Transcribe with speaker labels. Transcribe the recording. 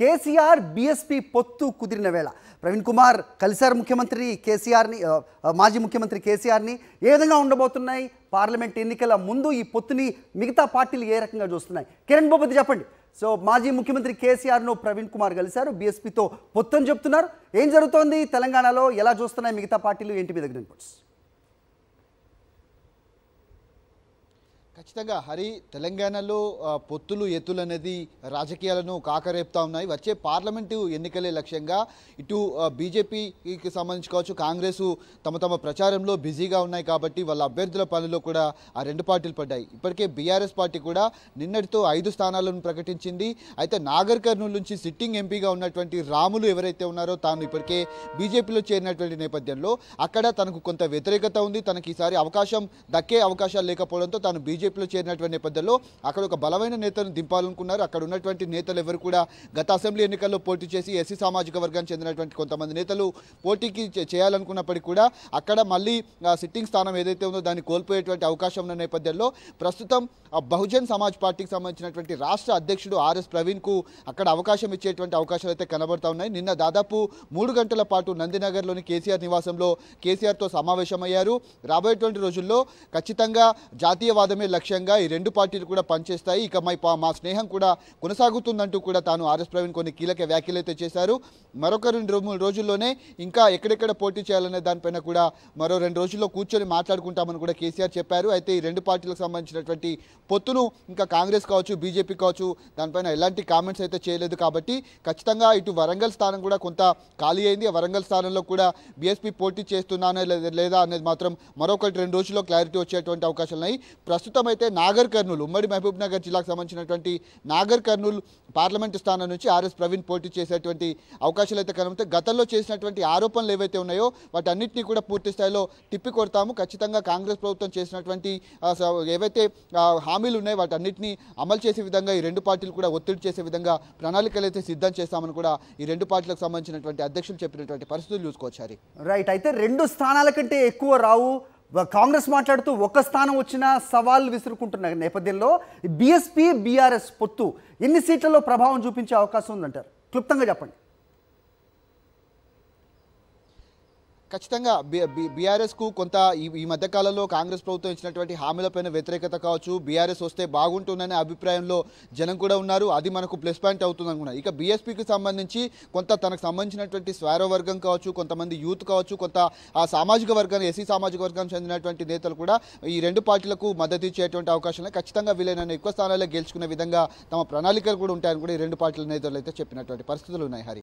Speaker 1: KCR BSP పొత్తు కుదిరిన వేళ ప్రవీణ్ కుమార్ కలిశారు ముఖ్యమంత్రి కేసీఆర్ని మాజీ ముఖ్యమంత్రి కేసీఆర్ని ఏ విధంగా ఉండబోతున్నాయి పార్లమెంట్ ఎన్నికల ముందు ఈ పొత్తుని మిగతా పార్టీలు ఏ రకంగా చూస్తున్నాయి కిరణ్ భూపతి చెప్పండి సో మాజీ ముఖ్యమంత్రి కేసీఆర్ను ప్రవీణ్ కుమార్ కలిశారు బీఎస్పీతో పొత్తు అని చెప్తున్నారు ఏం జరుగుతోంది తెలంగాణలో ఎలా చూస్తున్నాయి మిగతా పార్టీలు ఏంటి మీ దగ్గర ఇన్పుట్స్
Speaker 2: ఖచ్చితంగా హరి తెలంగాణలో పొత్తులు ఎత్తులు అనేది రాజకీయాలను కాకరేపుతా ఉన్నాయి వచ్చే పార్లమెంటు ఎన్నికలే లక్ష్యంగా ఇటు బీజేపీకి సంబంధించి కావచ్చు కాంగ్రెస్ తమ తమ ప్రచారంలో బిజీగా ఉన్నాయి కాబట్టి వాళ్ళ అభ్యర్థుల పనిలో కూడా ఆ రెండు పార్టీలు పడ్డాయి ఇప్పటికే బీఆర్ఎస్ పార్టీ కూడా నిన్నటితో ఐదు స్థానాలను ప్రకటించింది అయితే నాగర్ కర్నూలు నుంచి సిట్టింగ్ ఎంపీగా ఉన్నటువంటి రాములు ఎవరైతే ఉన్నారో తాను ఇప్పటికే బీజేపీలో చేరినటువంటి నేపథ్యంలో అక్కడ తనకు కొంత వ్యతిరేకత ఉంది తనకి ఈసారి అవకాశం దక్కే అవకాశాలు లేకపోవడంతో తాను బీజేపీ బీజేపీలో చేరినటువంటి నేపథ్యంలో అక్కడ ఒక బలమైన నేతను దింపాలనుకున్నారు అక్కడ ఉన్నటువంటి నేతలు ఎవరు కూడా గత అసెంబ్లీ ఎన్నికల్లో పోటీ చేసి ఎస్సీ సామాజిక వర్గానికి చెందినటువంటి కొంతమంది నేతలు పోటీకి చేయాలనుకున్నప్పటికీ కూడా అక్కడ మళ్ళీ సిట్టింగ్ స్థానం ఏదైతే ఉందో దాన్ని కోల్పోయేటువంటి అవకాశం ఉన్న నేపథ్యంలో ప్రస్తుతం బహుజన్ సమాజ్ పార్టీకి సంబంధించినటువంటి రాష్ట్ర అధ్యక్షుడు ఆర్ఎస్ ప్రవీణ్కు అక్కడ అవకాశం ఇచ్చేటువంటి అవకాశాలు అయితే కనబడతా ఉన్నాయి నిన్న దాదాపు మూడు గంటల పాటు నందినగర్లోని కేసీఆర్ నివాసంలో కేసీఆర్తో సమావేశమయ్యారు రాబోయేటువంటి రోజుల్లో ఖచ్చితంగా జాతీయవాదమే లక్ష్యంగా ఈ రెండు పార్టీలు కూడా పనిచేస్తాయి ఇక మా స్నేహం కూడా కొనసాగుతుందంటూ కూడా తాను ఆర్ఎస్ ప్రవీణ్ కొన్ని కీలక వ్యాఖ్యలు అయితే చేశారు మరొక రెండు మూడు రోజుల్లోనే ఇంకా ఎక్కడెక్కడ పోటీ చేయాలనే దానిపైన కూడా మరో రెండు రోజుల్లో కూర్చొని మాట్లాడుకుంటామని కూడా కేసీఆర్ చెప్పారు అయితే ఈ రెండు పార్టీలకు సంబంధించినటువంటి పొత్తును ఇంకా కాంగ్రెస్ కావచ్చు బీజేపీ కావచ్చు దానిపైన ఎలాంటి కామెంట్స్ అయితే చేయలేదు కాబట్టి ఖచ్చితంగా ఇటు వరంగల్ స్థానం కూడా కొంత ఖాళీ అయింది వరంగల్ స్థానంలో కూడా బీఎస్పీ పోటీ చేస్తున్నానో లేదా అనేది మాత్రం మరొకటి రెండు రోజుల్లో క్లారిటీ వచ్చేటువంటి అవకాశాలు ఉన్నాయి ప్రస్తుతం అయితే నాగర్ కర్నూలు ఉమ్మడి నగర్ జిల్లాకు సంబంధించినటువంటి నాగర్ కర్నూలు పార్లమెంటు స్థానం నుంచి ఆర్ఎస్ ప్రవీణ్ పోటీ చేసేటువంటి అవకాశాలు అయితే కనుక గతంలో చేసినటువంటి ఆరోపణలు ఏవైతే ఉన్నాయో వాటి అన్నింటినీ కూడా పూర్తి స్థాయిలో తిప్పికొడతాము ఖచ్చితంగా కాంగ్రెస్ ప్రభుత్వం చేసినటువంటి ఏవైతే హామీలు ఉన్నాయో వాటి అన్నింటినీ అమలు చేసే విధంగా ఈ రెండు పార్టీలు కూడా ఒత్తిడి చేసే విధంగా ప్రణాళికలు అయితే సిద్ధం చేస్తామని కూడా ఈ రెండు పార్టీలకు సంబంధించినటువంటి అధ్యక్షులు చెప్పినటువంటి పరిస్థితులు చూసుకోవచ్చారు
Speaker 1: రైట్ అయితే రెండు స్థానాల కంటే ఎక్కువ రావు కాంగ్రెస్ మాట్లాడుతూ ఒక స్థానం వచ్చినా సవాల్ విసురుకుంటున్న నేపథ్యంలో బీఎస్పీ బీఆర్ఎస్ పొత్తు ఎన్ని సీట్లలో ప్రభావం చూపించే అవకాశం ఉందంటారు క్లుప్తంగా చెప్పండి
Speaker 2: ఖచ్చితంగా బీఆర్ఎస్కు కొంత ఈ మధ్యకాలంలో కాంగ్రెస్ ప్రభుత్వం ఇచ్చినటువంటి హామీలపైన వ్యతిరేకత కావచ్చు బీఆర్ఎస్ వస్తే బాగుంటుందనే అభిప్రాయంలో జనం కూడా ఉన్నారు అది మనకు ప్లస్ పాయింట్ అవుతుంది అనుకున్నారు ఇక బీఎస్పీకి సంబంధించి కొంత తనకు సంబంధించినటువంటి వర్గం కావచ్చు కొంతమంది యూత్ కావచ్చు కొంత ఆ సామాజిక వర్గాన్ని ఎస్సీ సామాజిక వర్గానికి చెందినటువంటి నేతలు కూడా ఈ రెండు పార్టీలకు మద్దతు ఇచ్చేటువంటి అవకాశాలు ఖచ్చితంగా వీలైన ఎక్కువ స్థానాల్లో గెలుచుకునే విధంగా తమ ప్రణాళికలు కూడా ఉంటాయని కూడా ఈ రెండు పార్టీల నేతలు అయితే చెప్పినటువంటి పరిస్థితులు ఉన్నాయి హరి